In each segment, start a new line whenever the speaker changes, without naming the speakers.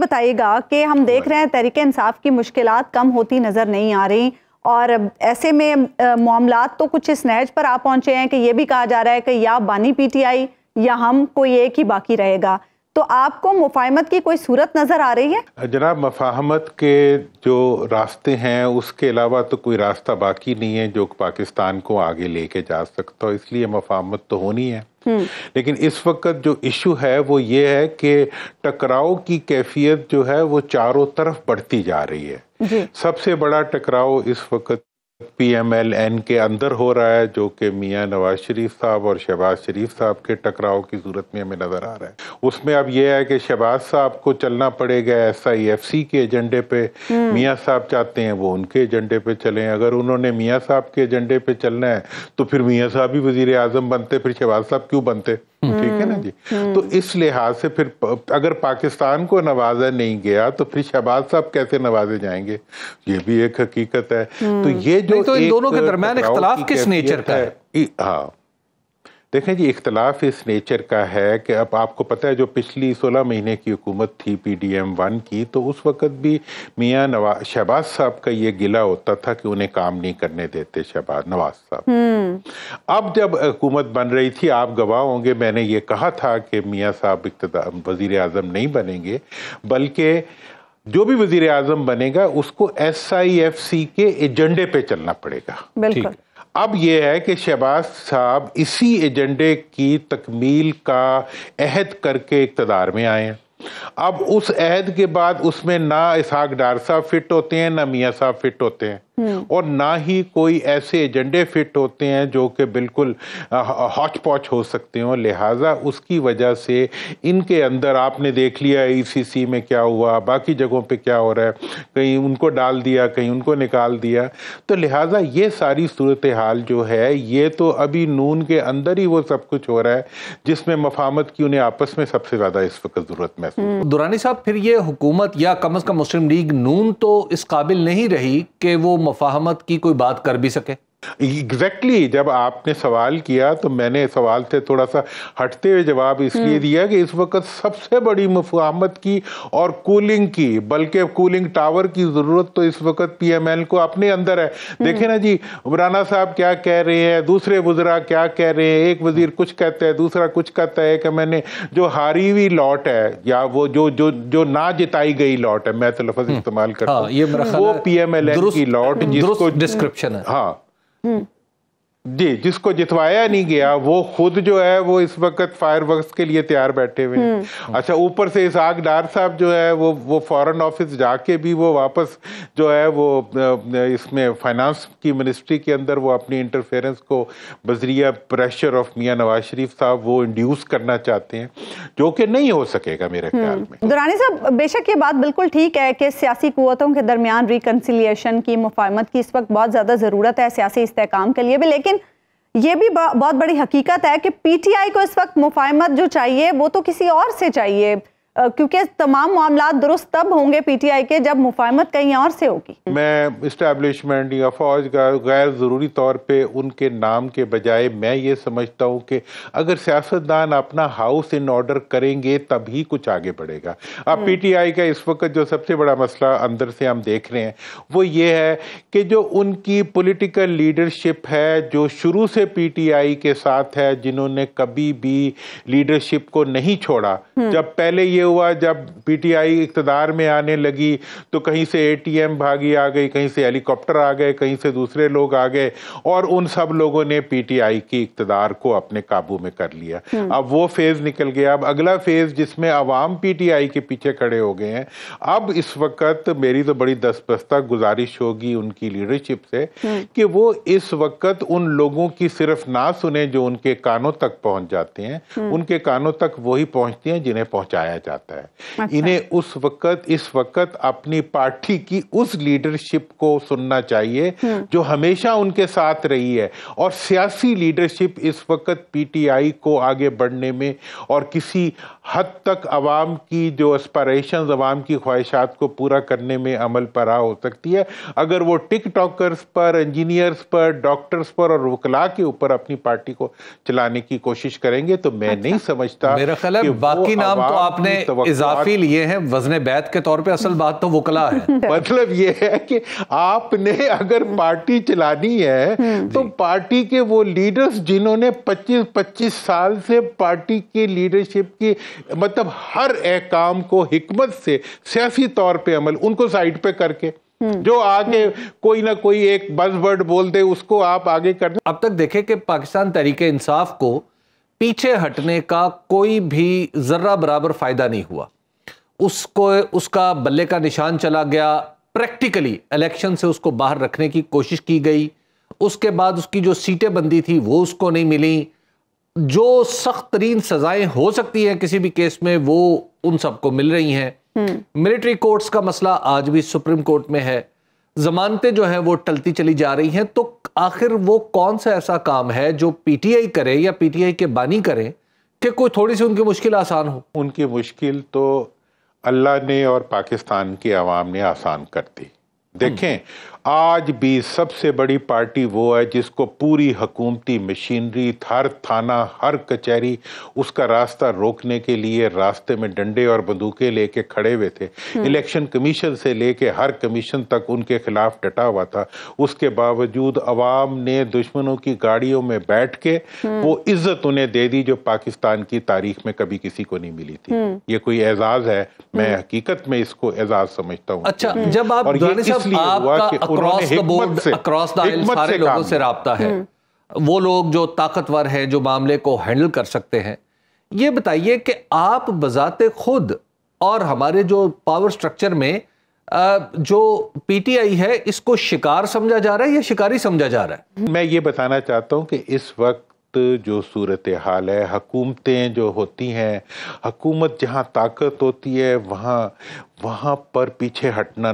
बताइएगा कि हम देख रहे हैं तहरीक इंसाफ की मुश्किल कम होती नज़र नहीं आ रही और ऐसे में मामला तो कुछ इस पर आ पहुंचे हैं कि ये भी कहा जा रहा है कि या बानी पीटीआई या हम कोई एक ही बाकी रहेगा तो आपको मुफाहमत की कोई सूरत नज़र आ रही है
जनाब मफाहमत के जो रास्ते हैं उसके अलावा तो कोई रास्ता बाकी नहीं है जो पाकिस्तान को आगे लेके जा सकता हो इसलिए मफाहमत तो होनी है हम्म। लेकिन इस वक्त जो इशू है वो ये है कि टकराव की कैफियत जो है वो चारों तरफ बढ़ती जा रही है सबसे बड़ा टकराव इस वक्त पी एम एल एन के अंदर हो रहा है जो कि मियाँ नवाज शरीफ साहब और शहबाज शरीफ साहब के टकराव की सूरत में हमें नज़र आ रहा है उसमें अब यह है कि शहबाज साहब को चलना पड़ेगा एस आई एफ सी के एजेंडे पे हम्म। मियाँ साहब चाहते हैं वो उनके एजेंडे पे चलें अगर उन्होंने मियाँ साहब के एजेंडे पे चलना है तो फिर मियाँ साहब ही वजीर अजम बनते फिर शहबाज साहब क्यों बनते हम्म। ठीक है ना हम्म, जी तो हम्म। इस लिहाज से फिर अगर पाकिस्तान को नवाजा नहीं गया तो फिर शहबाज साहब कैसे नवाजे जाएंगे ये भी एक हकीकत है तो ये जो तो इन दोनों के दरमियान इख्तलाफ किस नेचर का है हाँ देखें जी इख्तलाफ इस नेचर का है कि अब आपको पता है जो पिछली सोलह महीने की हुकूमत थी पी डी एम वन की तो उस वक़्त भी मियाँ नवाज शहबाज साहब का ये गिला होता था कि उन्हें काम नहीं करने देते शहबाज नवाज साहब हम्म। अब जब हुकूमत बन रही थी आप गवाह होंगे मैंने ये कहा था कि मियाँ साहब इकतदार वज़ी अजम नहीं बनेंगे बल्कि जो भी वजीर अजम बनेगा उसको एस आई एफ सी के एजेंडे पे चलना पड़ेगा है अब यह है कि शहबाज साहब इसी एजेंडे की तकमील का अहद करके इकतदार में आए हैं अब उस अहद के बाद उसमें ना इसहाक डार साहब फिट होते हैं ना मियाँ साहब फिट होते हैं हम्म। और ना ही कोई ऐसे एजेंडे फिट होते हैं जो कि बिल्कुल हॉच पॉच हो सकते हो लिहाजा उसकी वजह से इनके अंदर आपने देख लिया ईसीसी e में क्या हुआ बाकी जगहों पे क्या हो रहा है कहीं उनको डाल दिया कहीं उनको निकाल दिया तो लिहाजा ये सारी सूरत हाल जो है ये तो अभी नून के अंदर ही वो सब कुछ हो रहा है जिसमें मफामत की उन्हें आपस में सबसे ज़्यादा इस वक्त ज़रूरत महसूस
दुरानी साहब फिर ये हुकूमत या कम अज़ कम मुस्लिम लीग नून तो इस काबिल नहीं रही कि वो मुफाहमत की कोई बात कर भी सके एग्जैक्टली exactly, जब आपने सवाल किया तो मैंने सवाल से
थोड़ा सा हटते हुए जवाब इसलिए हम्म। दिया कि इस वक्त सबसे बड़ी मुफामत की और कूलिंग की बल्कि कूलिंग टावर की ज़रूरत तो इस वक्त पीएमएल को अपने अंदर है हम्म। देखे ना जी राना साहब क्या कह रहे हैं दूसरे बुजरा क्या कह रहे हैं एक वजीर कुछ कहता है दूसरा कुछ कहता है कि मैंने जो हारी हुई लॉट है या वो जो जो जो ना जिताई गई लॉट है मैं तो लफज हम्म। इस्तेमाल करता हाँ, हूँ वो पी एम एल की लॉट जिसको डिस्क्रिप्शन है हाँ Hmm. जी जिसको जितवाया नहीं गया वो खुद जो है वो इस वक्त फायर वर्क के लिए तैयार बैठे हुए हैं हम्म। अच्छा ऊपर से इसाक डार साहब जो है वो वो फॉरेन ऑफिस जाके भी वो वापस जो है वो इसमें फाइनेंस की मिनिस्ट्री के अंदर वो अपनी इंटरफेरेंस को बजरिया प्रेशर ऑफ मियाँ नवाज शरीफ साहब वो इंड्यूस करना चाहते हैं जो कि नहीं हो सकेगा मेरे हम्म। ख्याल
में दुरानी साहब बेशक ये बात बिल्कुल ठीक है कि सियासी कुतों के दरमियान रिकनसिलियशन की मुफाहमत की इस वक्त बहुत ज़्यादा ज़रूरत है सियासी इसकाम के लिए भी लेकिन ये भी बहुत बड़ी हकीकत है कि पीटीआई को इस वक्त मुफाहमत जो चाहिए वो तो किसी और से चाहिए क्योंकि तमाम मामला दुरुस्त तब होंगे पीटीआई के जब मुफाहमत कहीं और से होगी
मैं इस्टेब्लिशमेंट या फौज गैर ज़रूरी तौर पे उनके नाम के बजाय मैं ये समझता हूँ कि अगर सियासतदान अपना हाउस इन ऑर्डर करेंगे तभी कुछ आगे बढ़ेगा अब हम्म। पीटीआई का इस वक्त जो सबसे बड़ा मसला अंदर से हम देख रहे हैं वो ये है कि जो उनकी पोलिटिकल लीडरशिप है जो शुरू से पीटीआई के साथ है जिन्होंने कभी भी लीडरशिप को नहीं छोड़ा हम्म। जब पहले ये हुआ जब पीटीआई इकतदार में आने लगी तो कहीं से एटीएम भागी आ गई कहीं से हेलीकॉप्टर आ गए कहीं से दूसरे लोग आ गए और उन सब लोगों ने पीटीआई की इकतदार को अपने काबू में कर लिया हम्म। अब वो फेज निकल गया अब अगला फेज जिसमें अवाम पीटीआई के पीछे खड़े हो गए हैं अब इस वक्त मेरी तो बड़ी दस्तक गुजारिश होगी उनकी लीडरशिप से हम्म। कि वो इस वक्त उन लोगों की सिर्फ ना सुने जो उनके कानों तक पहुंच जाते हैं हम्म। उनके कानों तक वही पहुंचती हैं जिन्हें पहुंचाया जाता जाता है अच्छा। इन्हें उस वक्त इस वक्त अपनी पार्टी की उस लीडरशिप को सुनना चाहिए हम्म। जो हमेशा उनके साथ रही है और सियासी लीडरशिप इस वक्त पीटीआई को आगे बढ़ने में और किसी हद तक अवाम की जो एस्परेशन अवाम की ख्वाहिशात को पूरा करने में अमल परा हो सकती है अगर वो टिक टॉकर्स पर इंजीनियर्स पर डॉक्टर्स पर और वकला के ऊपर अपनी पार्टी को चलाने की कोशिश करेंगे
तो मैं अच्छा। नहीं समझता मेरा ख्याल बाकी नाम तो आपने इजाफी लिए हैं वजन बैत के तौर पर असल बात तो वकला
है मतलब ये है कि आपने अगर पार्टी चलानी है हम्म। तो पार्टी के वो लीडर्स जिन्होंने पच्चीस पच्चीस साल से पार्टी के लीडरशिप की मतलब हर एक काम को हिकमत से सियासी तौर पे अमल उनको साइड पे करके हम्म। जो आगे कोई ना कोई एक बस
वर्ड बोल दे उसको आप आगे कर अब तक देखे कि पाकिस्तान तरीके इंसाफ को पीछे हटने का कोई भी जर्रा बराबर फायदा नहीं हुआ उसको उसका बल्ले का निशान चला गया प्रैक्टिकली इलेक्शन से उसको बाहर रखने की कोशिश की गई उसके बाद उसकी जो सीटें बंदी थी वो उसको नहीं मिली जो सख्त तरीन सजाएं हो सकती हैं किसी भी केस में वो उन सबको मिल रही हैं हम्म। मिलिट्री कोर्ट्स का मसला आज भी सुप्रीम कोर्ट में है जमानतें जो हैं वो टलती चली जा रही हैं तो आखिर वो कौन सा ऐसा काम है जो पीटीआई करे या पीटीआई के बानी करें कि कोई थोड़ी सी उनकी मुश्किल आसान हो उनकी मुश्किल तो अल्लाह ने
और पाकिस्तान की आवाम ने आसान कर दी देखें आज भी सबसे बड़ी पार्टी वो है जिसको पूरी हकूमती मशीनरी हर थाना हर कचहरी उसका रास्ता रोकने के लिए रास्ते में डंडे और बंदूकें लेके खड़े हुए थे हम्म। इलेक्शन कमीशन से लेके हर कमीशन तक उनके खिलाफ डटा हुआ था उसके बावजूद अवाम ने दुश्मनों की गाड़ियों में बैठ के हम्म। वो इज्जत उन्हें दे दी जो पाकिस्तान की तारीख में कभी किसी को नहीं मिली थी हम्म। ये कोई एजाज है मैं हकीकत में इसको
एजाज समझता हूँ अच्छा जब आप और ये इसलिए हुआ कि अक्रॉस सारे लोगों से रबता है हम्म। वो लोग जो ताकतवर हैं जो मामले को हैंडल कर सकते हैं ये बताइए कि आप बजाते खुद और हमारे जो पावर स्ट्रक्चर में जो पीटीआई है इसको शिकार समझा जा रहा है या शिकारी समझा जा रहा है मैं ये बताना चाहता हूँ कि इस वक्त जो सूरत हाल है
हकूमतें जो होती हैं हकूमत जहाँ ताकत होती है वहाँ वहाँ पर पीछे हटना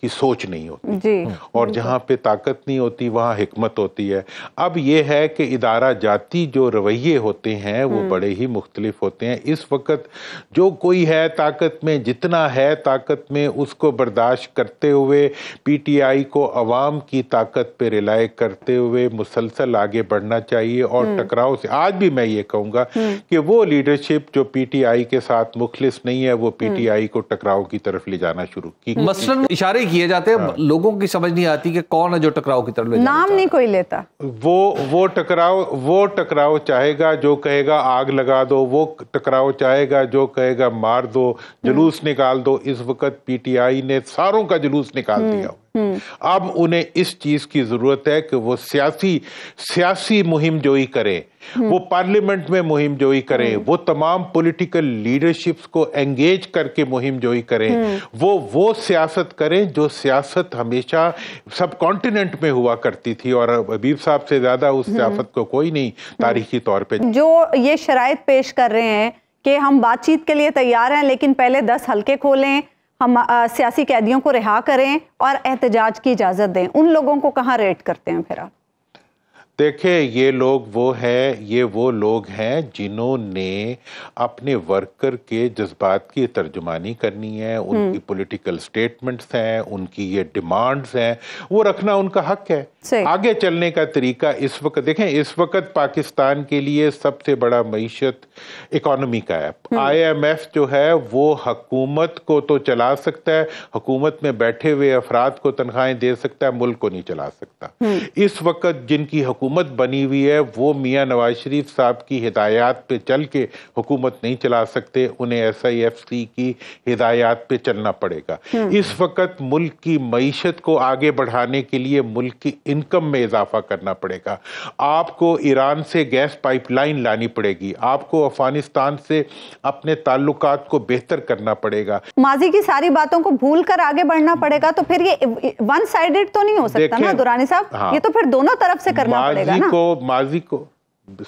की सोच नहीं होती जी, और जहाँ पे ताकत नहीं होती वहाँ हमत होती है अब ये है कि इदारा जाती जो रवैये होते हैं वो हम्म। बड़े ही मुख्तलिफ होते हैं इस वक्त जो कोई है ताकत में जितना है ताकत में उसको बर्दाश्त करते हुए पी टी आई को आवाम की ताकत पर रिलाय करते हुए मुसलसल आगे बढ़ना चाहिए और हम्म। टकराव से आज भी मैं ये कहूँगा हम्म। कि वो लीडरशिप जो पी टी आई के साथ मुखलिस नहीं है वो पी टी आई को टकराव की तरफ ले जाना शुरू की मसलन
इशारे किए जाते हैं हाँ। लोगों की समझ नहीं आती कि कौन है जो टकराव की तरफ
नाम नहीं कोई लेता
वो वो टकराव वो टकराव चाहेगा जो कहेगा आग लगा दो वो टकराव चाहेगा जो कहेगा मार दो हम्म। जुलूस निकाल दो इस वक्त पीटीआई ने सारों का जुलूस निकाल हम्म। दिया हम्म। अब उन्हें इस चीज की जरूरत है कि वो सियासी सियासी मुहिम जोई करें हम्म। वो पार्लियामेंट में मुहिम जोई करें हम्म। वो तमाम पॉलिटिकल लीडरशिप्स को एंगेज करके मुहिम जोई करें वो वो सियासत करें जो सियासत हमेशा सब कॉन्टिनेंट में हुआ करती थी और अबीब साहब से ज्यादा उस सियासत को कोई नहीं तारीखी तौर पर
जो ये शराय पेश कर रहे हैं कि हम बातचीत के लिए तैयार हैं लेकिन पहले दस हल्के खोलें हम सियासी कैदियों को रिहा करें और एहतजाज की इजाज़त दें उन लोगों को कहाँ रेट करते हैं फिर आप
देखे ये लोग वो हैं ये वो लोग हैं जिन्होंने अपने वर्कर के जज्बात की तर्जुमानी करनी है उनकी पॉलिटिकल हम्म। स्टेटमेंट्स हैं उनकी ये डिमांड्स हैं वो रखना उनका हक है आगे चलने का तरीका इस वक्त देखें इस वक्त पाकिस्तान के लिए सबसे बड़ा मीशत इकोनॉमी का है आईएमएफ हम्म। जो है वो हकूमत को तो चला सकता है हकूमत में बैठे हुए अफराद को तनख्वाहें दे सकता है मुल्क को नहीं चला सकता हम्म। इस वक्त जिनकी हुकूमत बनी हुई है वो मियाँ नवाज शरीफ साहब की हिदायत पे चल के हुकूमत नहीं चला सकते उन्हें एस आई एफ सी की हिदायत पे चलना पड़ेगा हम्म। इस वक्त मुल्क की मीशत को आगे बढ़ाने के लिए मुल्क की इनकम में इजाफा करना पड़ेगा आपको ईरान से गैस पाइपलाइन लानी पड़ेगी आपको अफगानिस्तान से अपने ताल्लुक को बेहतर करना पड़ेगा
माजी की सारी बातों को भूल कर आगे बढ़ना पड़ेगा तो फिर ये वन साइडेड तो नहीं हो सकता ना दुरानी साहब हाँ, ये तो फिर दोनों तरफ से करना más rico,
más rico.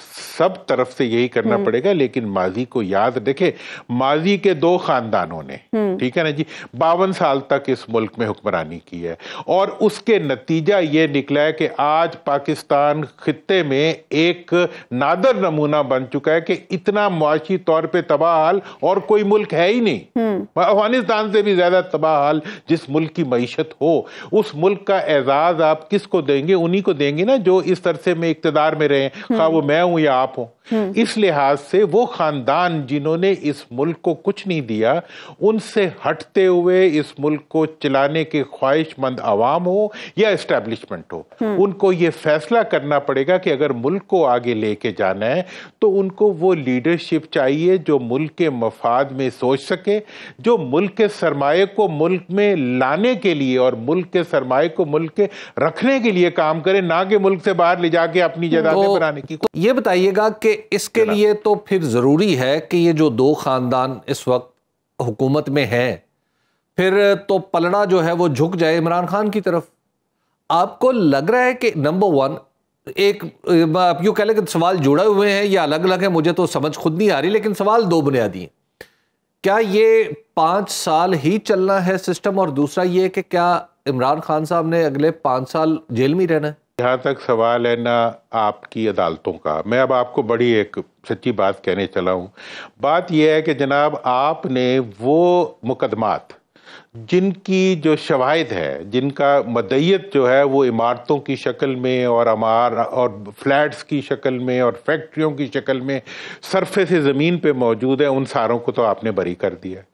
सब तरफ से यही करना हम्म। पड़ेगा लेकिन माजी को याद रखे माजी के दो खानदानों ने हम्म। ठीक है ना जी बावन साल तक इस मुल्क में हुक्मरानी की है और उसके नतीजा ये निकला है कि आज पाकिस्तान खत्े में एक नादर नमूना बन चुका है कि इतना मुआशी तौर पर हाल और कोई मुल्क है ही नहीं हम्म। अफगानिस्तान से भी ज्यादा तबाह हाल जिस मुल्क की मीशत हो उस मुल्क का एजाज आप किस को देंगे उन्हीं को देंगे ना जो इस तरह में इकतदार में रहे खा वो मैं हूं या आप हूं हम्म। इस लिहाज से वो खानदान जिन्होंने इस मुल्क को कुछ नहीं दिया उनसे हटते हुए इस मुल्क को चलाने के ख्वाहिशमंद आवाम हो या इस्टेब्लिशमेंट हो हम्म। उनको ये फैसला करना पड़ेगा कि अगर मुल्क को आगे लेके जाना है तो उनको वो लीडरशिप चाहिए जो मुल्क के मफाद में सोच सके जो मुल्क के सरमाए को मुल्क में लाने के लिए और मुल्क के सरमाए को मुल्क के रखने के लिए
काम करे ना कि मुल्क से बाहर ले
जाके अपनी जगह
बनाने की ये बताइएगा कि इसके लिए तो फिर ज़रूरी है कि ये जो दो ख़ानदान इस वक्त हुकूमत में हैं फिर तो पलड़ा जो है वो झुक जाए इमरान खान की तरफ आपको लग रहा है कि नंबर वन एक आप यूँ कह लें कि सवाल जुड़े हुए हैं या अलग अलग है मुझे तो समझ खुद नहीं आ रही लेकिन सवाल दो बुनियादी हैं क्या ये पाँच साल ही चलना है सिस्टम और दूसरा ये कि क्या इमरान खान साहब ने अगले पाँच साल जेल में रहना है
जहाँ तक सवाल है ना आपकी अदालतों का मैं अब आपको बड़ी एक सच्ची बात कहने चला हूँ बात यह है कि जनाब आपने वो मुकदमात जिनकी जो शवाहद है जिनका मदयत जो है वो इमारतों की शक्ल में और अमार और फ्लैट्स की शक्ल में और फैक्ट्रियों की शक्ल में सरफे से ज़मीन पे मौजूद है उन सारों को तो आपने बरी कर दिया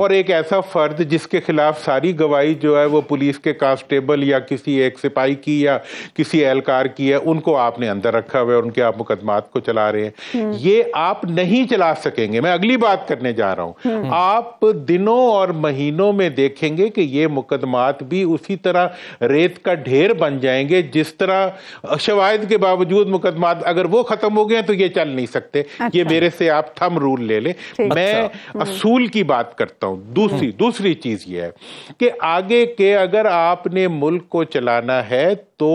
और एक ऐसा फर्द जिसके खिलाफ सारी गवाही जो है वो पुलिस के कांस्टेबल या किसी एक सिपाही की या किसी एहलकार की है उनको आपने अंदर रखा हुआ है उनके आप मुकदमात को चला रहे हैं हम्म। ये आप नहीं चला सकेंगे मैं अगली बात करने जा रहा हूं हम्म। आप दिनों और महीनों में देखेंगे कि ये मुकदमात भी उसी तरह रेत का ढेर बन जाएंगे जिस तरह शवायद के बावजूद मुकदमात अगर वो खत्म हो गए तो ये चल नहीं सकते ये अच्छा। मेरे से आप थम रूल ले लें मैं अच्छा। हम्म। असूल की बात करता हूं दूसरी दूसरी चीज ये है कि आगे के अगर आपने मुल्क को चलाना है तो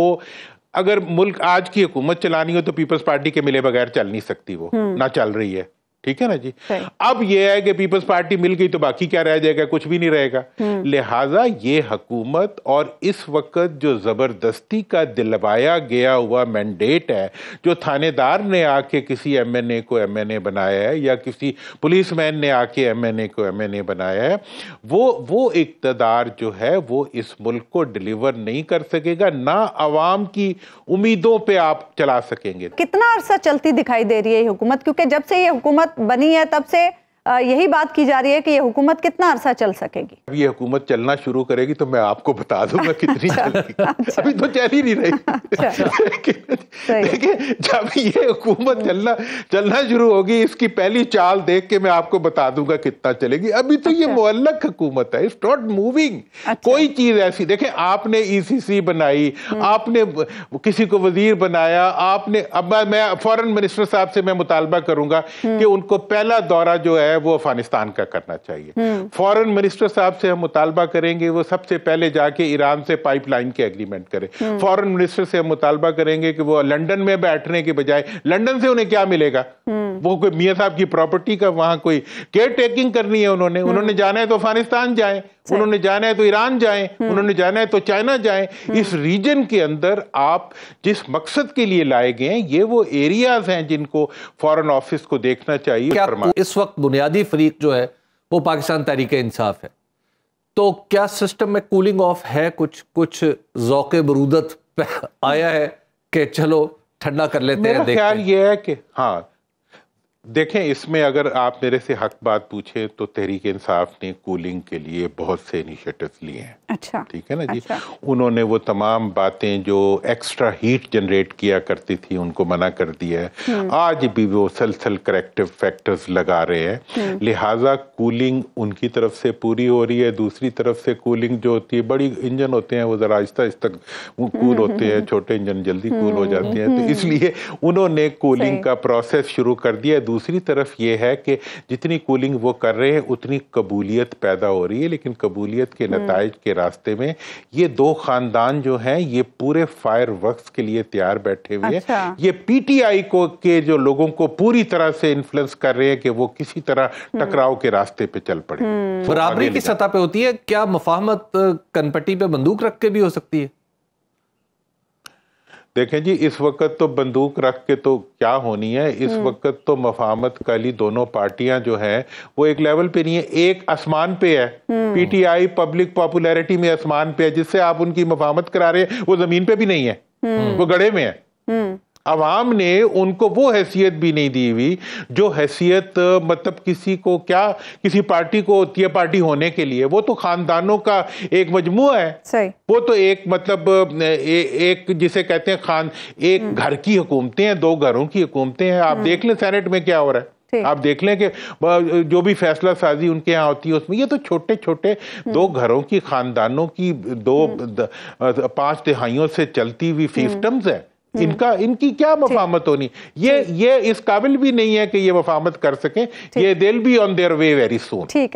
अगर मुल्क आज की हुकूमत चलानी हो तो पीपल्स पार्टी के मिले बगैर चल नहीं सकती वो हम्म। ना चल रही है ठीक है ना जी अब यह है कि पीपल्स पार्टी मिल गई तो बाकी क्या रह जाएगा कुछ भी नहीं रहेगा हम्म। लिहाजा ये हकूमत और इस वक्त जो जबरदस्ती का दिलवाया गया हुआ मैंडेट है जो थानेदार ने आके किसी एमएनए को एमएनए बनाया है या किसी पुलिस मैन ने आके एमएनए को एमएनए बनाया है वो वो इकतदार जो है वो इस मुल्क को डिलीवर नहीं कर सकेगा ना आवाम की उम्मीदों पर आप चला सकेंगे
कितना अरसा चलती दिखाई दे रही है हुकूमत क्योंकि जब से ये हुकूमत हुकूमत बनी है तब से यही बात की जा रही है कि ये हुकूमत कितना अरसा चल सकेगी
अब ये हुकूमत चलना शुरू करेगी तो मैं आपको बता दूंगा कितनी चलेगी अच्छा। अच्छा। अभी तो चल ही नहीं रही अच्छा। देखिए जब ये हुकूमत हाँ। चलना चलना शुरू होगी इसकी पहली चाल देख के मैं आपको बता दूंगा कितना चलेगी अभी तो अच्छा। ये मुअल्लक हुकूमत है इट्स नॉट मूविंग कोई चीज ऐसी देखे आपने ईसीसी e बनाई हम्म। आपने किसी को वजीर बनाया आपने अब मैं फॉरेन मिनिस्टर साहब से मैं मुतालबा करूंगा हम्म। कि उनको पहला दौरा जो है वो अफगानिस्तान का करना चाहिए फॉरेन हम्म। मिनिस्टर साहब से हम मुतालबा करेंगे वो सबसे पहले जाके ईरान से पाइपलाइन के एग्रीमेंट करें फॉरेन मिनिस्टर से हम मुतालबा करेंगे कि वो लंदन में बैठने के बजाय लंदन से उन्हें क्या मिलेगा हम्म। वो कोई मियाँ साहब की प्रॉपर्टी का वहां कोई केयर टेकिंग करनी है उन्होंने हम्म। उन्होंने जाना है तो अफगानिस्तान जाए उन्होंने जाना है तो ईरान जाए हम्म। उन्होंने जाना है तो चाइना जाए इस रीजन के अंदर आप जिस मकसद के लिए लाए गए हैं ये वो एरियाज हैं जिनको फॉरन ऑफिस को
देखना चाहिए क्या इस वक्त बुनियादी फरीक जो है वो पाकिस्तान तहरीक इंसाफ है तो क्या सिस्टम में कूलिंग ऑफ है कुछ कुछ जौके बरूदत आया है कि चलो ठंडा कर लेते हैं ख्याल ये है कि हाँ
देखें इसमें अगर आप मेरे से हक बात पूछें तो तहरीक इंसाफ ने कूलिंग के लिए बहुत से इनिशिएटिव्स लिए हैं अच्छा ठीक है ना जी अच्छा। उन्होंने वो तमाम बातें जो एक्स्ट्रा हीट जनरेट किया करती थी उनको मना कर दिया है हम्म। आज भी वो सलसल करेक्टिव फैक्टर्स लगा रहे हैं हम्म। लिहाजा कूलिंग उनकी तरफ से पूरी हो रही है दूसरी तरफ से कूलिंग जो होती है बड़ी इंजन होते हैं वो ज़रा आहिस्ता आहिस्ता कूल हम्म, होते हैं छोटे इंजन जल्दी कूल हो जाते हैं तो इसलिए उन्होंने कूलिंग का प्रोसेस शुरू कर दिया दूसरी तरफ ये है कि जितनी कूलिंग वो कर रहे हैं उतनी कबूलियत पैदा हो रही है लेकिन कबूलियत के हम्म। नतज के रास्ते में ये दो खानदान जो हैं ये पूरे फायर वर्क के लिए तैयार बैठे हुए हैं अच्छा। ये पीटीआई को के जो लोगों को पूरी तरह से इन्फ्लुएंस कर रहे हैं कि वो किसी तरह हम्म। टकराव के रास्ते पे चल पड़े हम्म। बराबरी की सतह
पे होती है क्या मुफाहमत कनपट्टी पे बंदूक रख के भी हो सकती है
देखें जी इस वक्त तो बंदूक रख के तो क्या होनी है इस हम्म। वक्त तो मफामत कली दोनों पार्टियां जो हैं वो एक लेवल पे नहीं है एक आसमान पे है हम्म। पीटीआई पब्लिक पॉपुलैरिटी में आसमान पे है जिससे आप उनकी मफामत करा रहे हैं वो जमीन पे भी नहीं है हम्म। वो गड़े में है आवाम ने उनको वो हैसियत भी नहीं दी हुई जो हैसियत मतलब किसी को क्या किसी पार्टी को होती है पार्टी होने के लिए वो तो खानदानों का एक मजमू है सही। वो तो एक मतलब ए, एक जिसे कहते हैं खान एक हम्म। घर की हुकूमतें हैं दो घरों की हुकूमतें हैं आप हम्म। देख लें सेनेट में क्या हो रहा है आप देख लें कि जो भी फैसला साजी उनके यहाँ होती है उसमें ये तो छोटे छोटे हम्म। दो घरों की खानदानों की दो पांच तिहाइयों से चलती हुई सिस्टम्स है हम्म। इनका इनकी क्या मफामत होनी ये ये इस काबिल भी नहीं है कि ये मफामत कर सकें ये will be on their way very soon
ठीक है